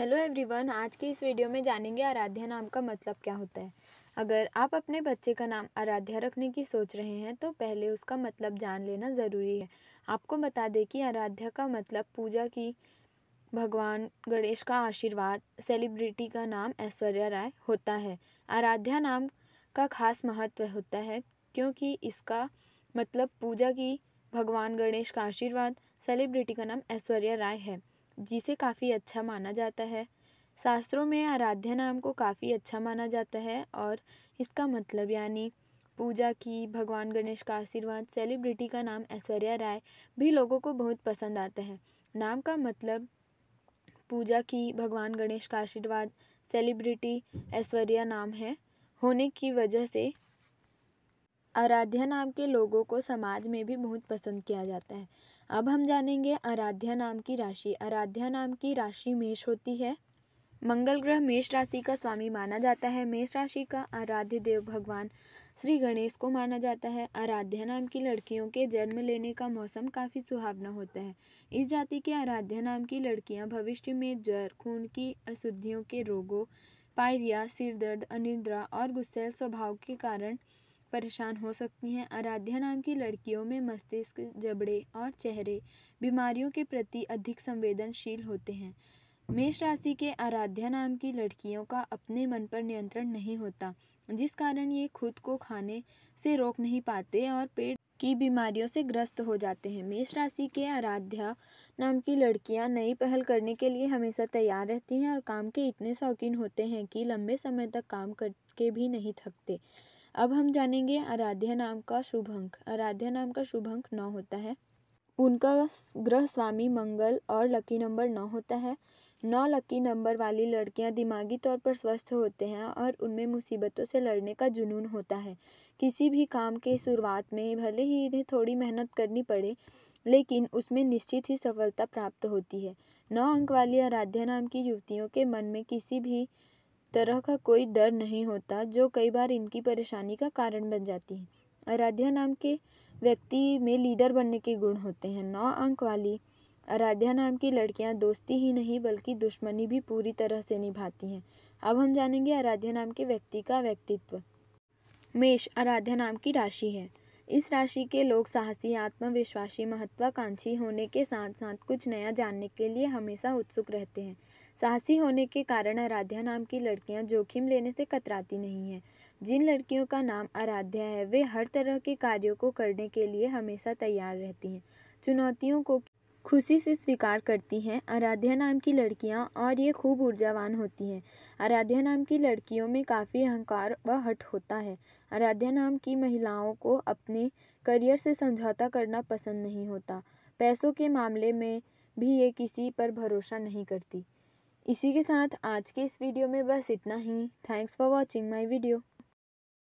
hello everyone आज के इस वीडियो में जानेंगे आराध्या नाम का मतलब क्या होता है अगर आप अपने बच्चे का नाम आराध्या रखने की सोच रहे हैं तो पहले उसका मतलब जान लेना ज़रूरी है आपको बता दें कि आराध्या का मतलब पूजा की भगवान गणेश का आशीर्वाद सेलिब्रिटी का नाम ऐश्वर्या राय होता है आराध्या नाम का खास महत्व होता है क्योंकि इसका मतलब पूजा की भगवान गणेश का आशीर्वाद सेलिब्रिटी का नाम ऐश्वर्या राय है जिसे काफ़ी अच्छा माना जाता है शास्त्रों में आराध्या नाम को काफ़ी अच्छा माना जाता है और इसका मतलब यानी पूजा की भगवान गणेश का आशीर्वाद सेलिब्रिटी का नाम ऐश्वर्या राय भी लोगों को बहुत पसंद आता है नाम का मतलब पूजा की भगवान गणेश का आशीर्वाद सेलिब्रिटी ऐश्वर्या नाम है होने की वजह से आराध्या नाम के लोगों को समाज में भी बहुत पसंद किया जाता है अब हम जानेंगे आराध्या नाम की राशि आराध्या नाम की राशि मेष होती है मंगल ग्रह मेष राशि का स्वामी माना जाता है मेष राशि का आराध्य देव भगवान श्री गणेश को माना जाता है आराध्या नाम की लड़कियों के जन्म लेने का मौसम काफ़ी सुहावना होता है इस जाति के आराध्या नाम की लड़कियां भविष्य में जर खून की अशुद्धियों के रोगों पायरिया सिर दर्द अनिद्रा और गुस्सेल स्वभाव के कारण परेशान हो सकती हैं आराध्या नाम की लड़कियों में मस्तिष्क जबड़े और चेहरे बीमारियों के प्रति अधिक संवेदनशील होते हैं मेष राशि के आराध्या नाम की लड़कियों का अपने मन पर नियंत्रण नहीं होता जिस कारण ये खुद को खाने से रोक नहीं पाते और पेट की बीमारियों से ग्रस्त हो जाते हैं मेष राशि के आराध्या नाम की लड़कियां नई पहल करने के लिए हमेशा तैयार रहती हैं और काम के इतने शौकीन होते हैं कि लंबे समय तक काम करके भी नहीं थकते अब हम जानेंगे आराध्या नाम का शुभ अंक आराध्या नाम का शुभ अंक नौ होता है उनका ग्रह स्वामी मंगल और लकी नंबर नौ होता है नौ लकी नंबर वाली लड़कियां दिमागी तौर पर स्वस्थ होते हैं और उनमें मुसीबतों से लड़ने का जुनून होता है किसी भी काम के शुरुआत में भले ही इन्हें थोड़ी मेहनत करनी पड़े लेकिन उसमें निश्चित ही सफलता प्राप्त होती है नौ अंक वाली आराध्या नाम की युवतियों के मन में किसी भी तरह का कोई डर नहीं होता जो कई बार इनकी परेशानी का कारण बन जाती है आराध्या नाम के व्यक्ति में लीडर बनने के गुण होते हैं नौ अंक वाली आराध्या नाम की लड़कियां दोस्ती ही नहीं बल्कि दुश्मनी भी पूरी तरह से निभाती हैं अब हम जानेंगे आराध्या नाम के व्यक्ति का व्यक्तित्व मेष आराध्या नाम की राशि है इस राशि के लोग साहसी आत्मविश्वासी महत्वाकांक्षी होने के साथ साथ कुछ नया जानने के लिए हमेशा उत्सुक रहते हैं साहसी होने के कारण आराध्या नाम की लड़कियां जोखिम लेने से कतराती नहीं हैं जिन लड़कियों का नाम आराध्या है वे हर तरह के कार्यों को करने के लिए हमेशा तैयार रहती हैं चुनौतियों को खुशी से स्वीकार करती हैं आराध्या नाम की लड़कियां और ये खूब ऊर्जावान होती हैं आराध्या नाम की लड़कियों में काफ़ी अहंकार व हट होता है आराध्या नाम की महिलाओं को अपने करियर से समझौता करना पसंद नहीं होता पैसों के मामले में भी ये किसी पर भरोसा नहीं करती इसी के साथ आज के इस वीडियो में बस इतना ही thanks for watching my video